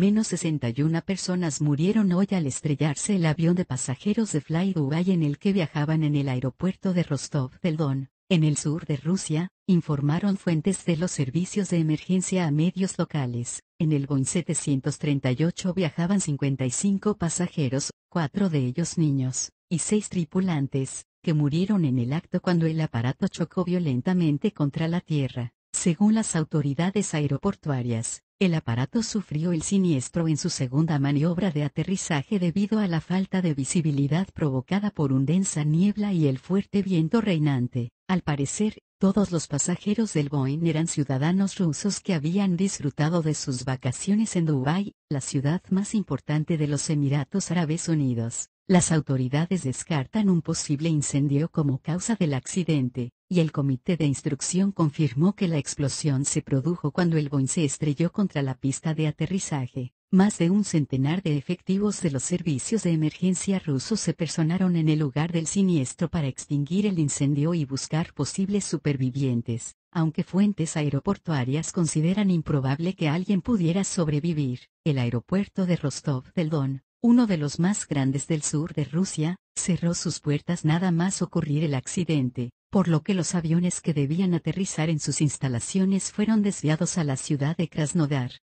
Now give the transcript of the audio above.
menos 61 personas murieron hoy al estrellarse el avión de pasajeros de Fly Dubai en el que viajaban en el aeropuerto de Rostov del Don, en el sur de Rusia, informaron fuentes de los servicios de emergencia a medios locales. En el Boeing 738 viajaban 55 pasajeros, cuatro de ellos niños, y seis tripulantes, que murieron en el acto cuando el aparato chocó violentamente contra la tierra, según las autoridades aeroportuarias. El aparato sufrió el siniestro en su segunda maniobra de aterrizaje debido a la falta de visibilidad provocada por un densa niebla y el fuerte viento reinante. Al parecer, todos los pasajeros del Boeing eran ciudadanos rusos que habían disfrutado de sus vacaciones en Dubái, la ciudad más importante de los Emiratos Árabes Unidos. Las autoridades descartan un posible incendio como causa del accidente y el comité de instrucción confirmó que la explosión se produjo cuando el Boeing se estrelló contra la pista de aterrizaje. Más de un centenar de efectivos de los servicios de emergencia rusos se personaron en el lugar del siniestro para extinguir el incendio y buscar posibles supervivientes, aunque fuentes aeroportuarias consideran improbable que alguien pudiera sobrevivir. El aeropuerto de Rostov del Don, uno de los más grandes del sur de Rusia, cerró sus puertas nada más ocurrir el accidente, por lo que los aviones que debían aterrizar en sus instalaciones fueron desviados a la ciudad de Krasnodar,